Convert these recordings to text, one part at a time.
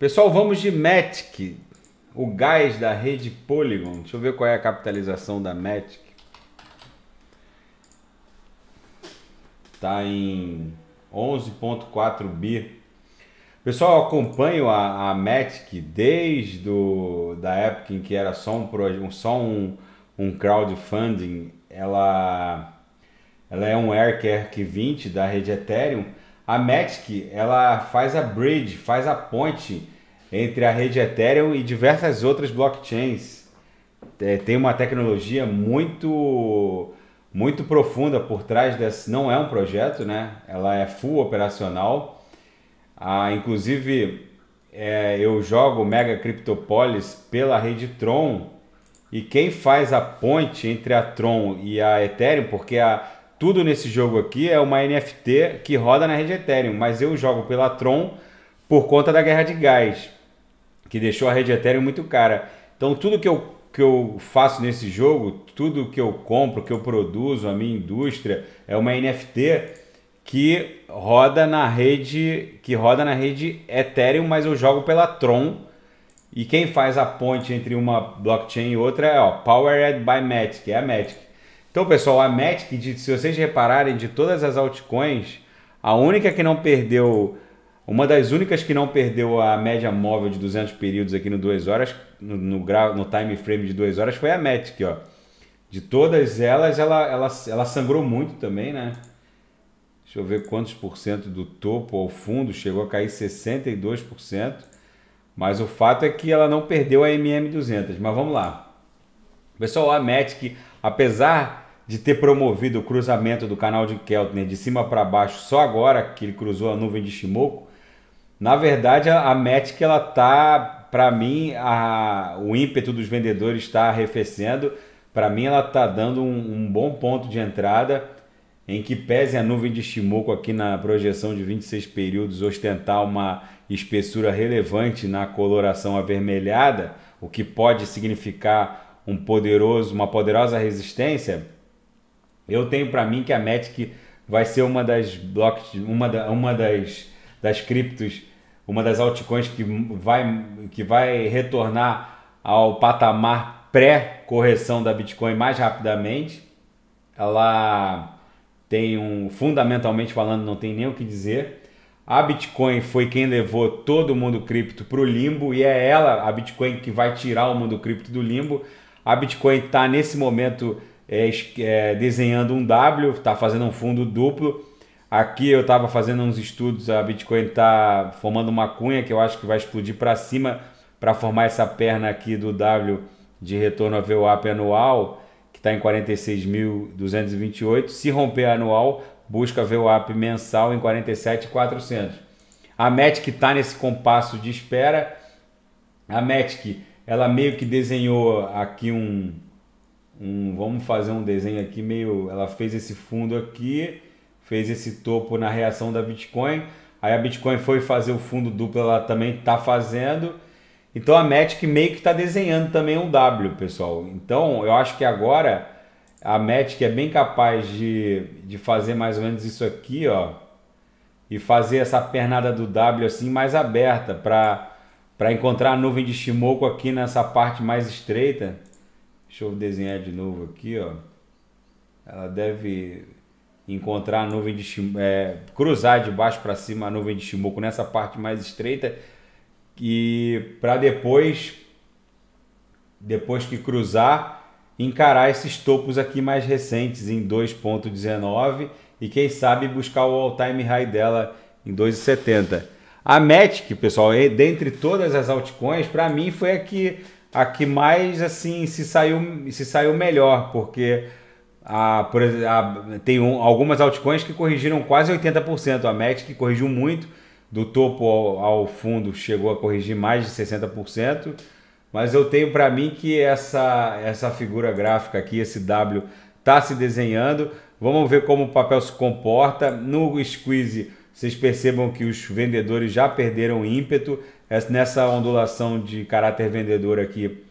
Pessoal, vamos de Matic, o gás da rede Polygon. Deixa eu ver qual é a capitalização da Matic. Tá em 11.4 bi. Pessoal, eu acompanho a, a Matic desde do, da época em que era só um, só um, um crowdfunding. Ela, ela é um Aircare 20 da rede Ethereum a Matic, ela faz a bridge, faz a ponte entre a rede Ethereum e diversas outras blockchains. É, tem uma tecnologia muito muito profunda por trás dessa, não é um projeto, né? Ela é full operacional. Ah, inclusive, é, eu jogo Mega Cryptopolis pela rede Tron e quem faz a ponte entre a Tron e a Ethereum, porque a tudo nesse jogo aqui é uma NFT que roda na rede Ethereum, mas eu jogo pela Tron por conta da guerra de gás, que deixou a rede Ethereum muito cara. Então tudo que eu, que eu faço nesse jogo, tudo que eu compro, que eu produzo, a minha indústria, é uma NFT que roda na rede que roda na rede Ethereum, mas eu jogo pela Tron. E quem faz a ponte entre uma blockchain e outra é ó, Powered by Matic, é a Matic. Então, pessoal, a Matic, se vocês repararem, de todas as altcoins, a única que não perdeu, uma das únicas que não perdeu a média móvel de 200 períodos aqui no 2 horas, no, no, grau, no time frame de 2 horas, foi a Matic, ó. De todas elas, ela, ela, ela sangrou muito também, né? Deixa eu ver quantos por cento do topo ao fundo, chegou a cair 62%. Mas o fato é que ela não perdeu a MM200. Mas vamos lá. Pessoal, a Matic Apesar de ter promovido o cruzamento do canal de Keltner de cima para baixo só agora que ele cruzou a nuvem de Shimoku, na verdade a, a Matic ela tá, para mim, a, o ímpeto dos vendedores está arrefecendo. Para mim ela tá dando um, um bom ponto de entrada em que pese a nuvem de Shimoku aqui na projeção de 26 períodos ostentar uma espessura relevante na coloração avermelhada, o que pode significar um poderoso, uma poderosa resistência, eu tenho para mim que a Matic vai ser uma das blocos, uma, da, uma das, das criptos, uma das altcoins que vai, que vai retornar ao patamar pré-correção da Bitcoin mais rapidamente. Ela tem um, fundamentalmente falando, não tem nem o que dizer. A Bitcoin foi quem levou todo mundo cripto para o limbo e é ela, a Bitcoin, que vai tirar o mundo cripto do limbo. A Bitcoin está nesse momento é, é, desenhando um W, está fazendo um fundo duplo. Aqui eu estava fazendo uns estudos, a Bitcoin está formando uma cunha que eu acho que vai explodir para cima para formar essa perna aqui do W de retorno a VWAP anual, que está em 46.228. Se romper anual, busca VWAP mensal em 47.400. A Matic está nesse compasso de espera. A Matic ela meio que desenhou aqui um, um, vamos fazer um desenho aqui meio, ela fez esse fundo aqui, fez esse topo na reação da Bitcoin, aí a Bitcoin foi fazer o fundo duplo, ela também está fazendo, então a Matic meio que está desenhando também um W, pessoal. Então eu acho que agora a Matic é bem capaz de, de fazer mais ou menos isso aqui, ó, e fazer essa pernada do W assim mais aberta para para encontrar a nuvem de Shimoku aqui nessa parte mais estreita, deixa eu desenhar de novo aqui, ó. Ela deve encontrar a nuvem de Shimoku, é, cruzar de baixo para cima a nuvem de Shimoku nessa parte mais estreita e para depois depois que cruzar encarar esses topos aqui mais recentes em 2.19 e quem sabe buscar o all time high dela em 2.70. A Matic, pessoal, dentre todas as altcoins, para mim foi a que, a que mais assim se saiu, se saiu melhor, porque a, a, tem um, algumas altcoins que corrigiram quase 80%. A Matic corrigiu muito, do topo ao, ao fundo chegou a corrigir mais de 60%. Mas eu tenho para mim que essa, essa figura gráfica aqui, esse W, está se desenhando. Vamos ver como o papel se comporta. No squeeze vocês percebam que os vendedores já perderam ímpeto. Nessa ondulação de caráter vendedor aqui,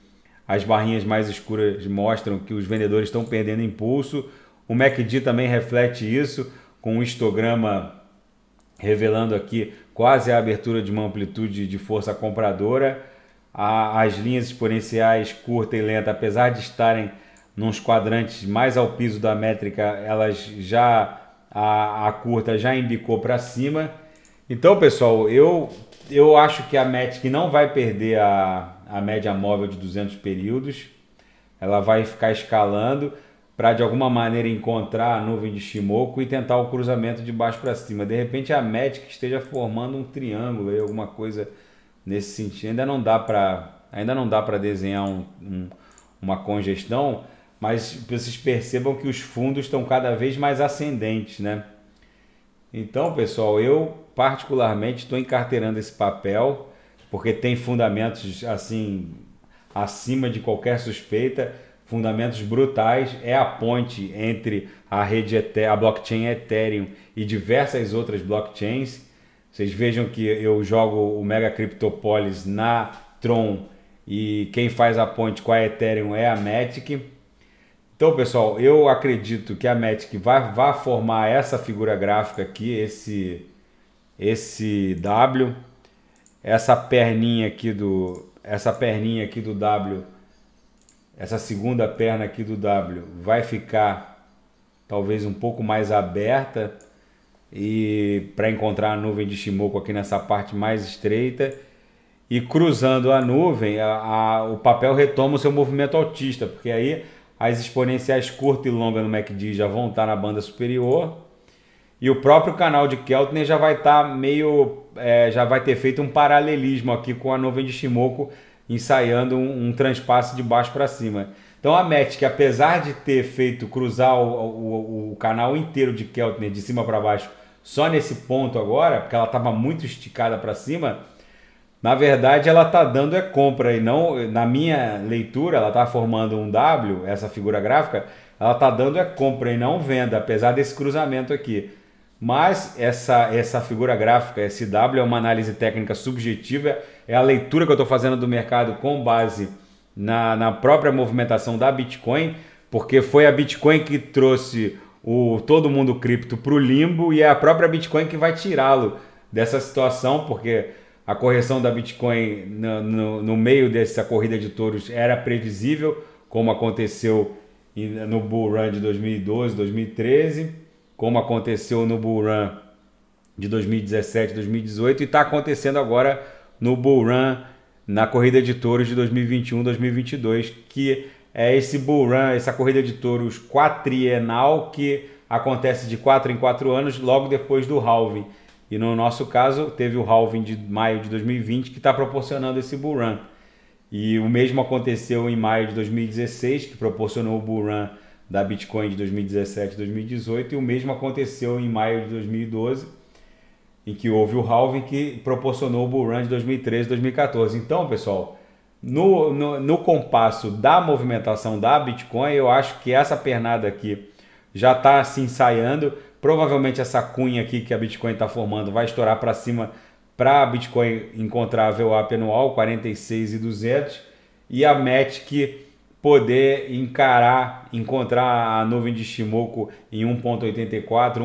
as barrinhas mais escuras mostram que os vendedores estão perdendo impulso. O MACD também reflete isso, com o histograma revelando aqui quase a abertura de uma amplitude de força compradora. As linhas exponenciais curta e lenta, apesar de estarem nos quadrantes mais ao piso da métrica, elas já a, a curta já embicou para cima. Então, pessoal, eu, eu acho que a Matic não vai perder a, a média móvel de 200 períodos. Ela vai ficar escalando para de alguma maneira encontrar a nuvem de Shimoku e tentar o cruzamento de baixo para cima. De repente a Matic esteja formando um triângulo aí, alguma coisa nesse sentido. Ainda não dá para ainda não dá para desenhar um, um, uma congestão, mas vocês percebam que os fundos estão cada vez mais ascendentes, né? Então, pessoal, eu particularmente estou encarteirando esse papel porque tem fundamentos assim acima de qualquer suspeita, fundamentos brutais, é a ponte entre a rede a blockchain Ethereum e diversas outras blockchains. Vocês vejam que eu jogo o Mega Cryptopolis na Tron e quem faz a ponte com a Ethereum é a Matic. Então, pessoal, eu acredito que a Matic vai, vai formar essa figura gráfica aqui, esse, esse W, essa perninha aqui do, essa perninha aqui do W, essa segunda perna aqui do W vai ficar talvez um pouco mais aberta e para encontrar a nuvem de Shimoku aqui nessa parte mais estreita e cruzando a nuvem, a, a, o papel retoma o seu movimento autista, porque aí as exponenciais curta e longa no MACD já vão estar na banda superior. E o próprio canal de Keltner já vai estar tá meio. É, já vai ter feito um paralelismo aqui com a nuvem de Shimoku, ensaiando um, um transpasse de baixo para cima. Então a MET, que apesar de ter feito cruzar o, o, o canal inteiro de Keltner de cima para baixo só nesse ponto agora, porque ela estava muito esticada para cima na verdade, ela tá dando é compra e não, na minha leitura, ela tá formando um W, essa figura gráfica, ela tá dando é compra e não venda, apesar desse cruzamento aqui. Mas essa essa figura gráfica, esse W é uma análise técnica subjetiva, é a leitura que eu estou fazendo do mercado com base na, na própria movimentação da Bitcoin, porque foi a Bitcoin que trouxe o todo mundo cripto para o limbo e é a própria Bitcoin que vai tirá-lo dessa situação, porque a correção da Bitcoin no, no, no, meio dessa corrida de touros era previsível, como aconteceu no Bull Run de 2012, 2013, como aconteceu no Bull Run de 2017, 2018 e está acontecendo agora no Bull Run, na corrida de touros de 2021, 2022, que é esse Bull Run, essa corrida de touros quatrienal que acontece de 4 em 4 anos, logo depois do halving. E no nosso caso, teve o halving de maio de 2020 que está proporcionando esse bull run. E o mesmo aconteceu em maio de 2016, que proporcionou o bull run da Bitcoin de 2017 e 2018, e o mesmo aconteceu em maio de 2012, em que houve o halving que proporcionou o bull run de 2013 e 2014. Então, pessoal, no, no, no compasso da movimentação da Bitcoin, eu acho que essa pernada aqui já está se ensaiando Provavelmente essa cunha aqui que a Bitcoin está formando vai estourar para cima para a Bitcoin encontrar a VWAP anual 46,200 e a METIC poder encarar, encontrar a nuvem de Shimoku em 1.84,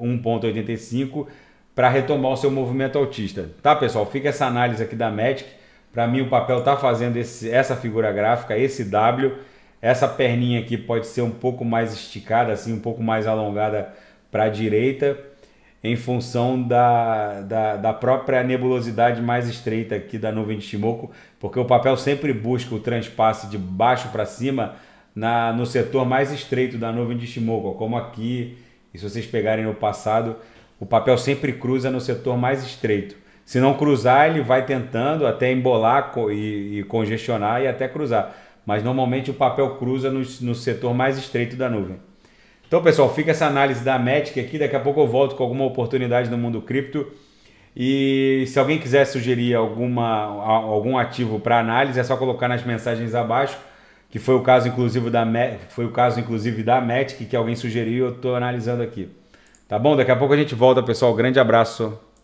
1.85 para retomar o seu movimento autista. Tá, pessoal? Fica essa análise aqui da Matic. Para mim, o papel está fazendo esse, essa figura gráfica, esse W. Essa perninha aqui pode ser um pouco mais esticada, assim, um pouco mais alongada para a direita em função da, da, da, própria nebulosidade mais estreita aqui da nuvem de Shimoku, porque o papel sempre busca o transpasse de baixo para cima na, no setor mais estreito da nuvem de Shimoku, como aqui, e se vocês pegarem no passado, o papel sempre cruza no setor mais estreito. Se não cruzar, ele vai tentando até embolar e, e congestionar e até cruzar. Mas normalmente o papel cruza no, no setor mais estreito da nuvem. Então, pessoal, fica essa análise da Matic aqui. Daqui a pouco eu volto com alguma oportunidade no mundo cripto. E se alguém quiser sugerir alguma, algum ativo para análise, é só colocar nas mensagens abaixo, que foi o caso inclusive da foi o caso inclusive da Matic que alguém sugeriu, eu estou analisando aqui. Tá bom? Daqui a pouco a gente volta, pessoal. Grande abraço.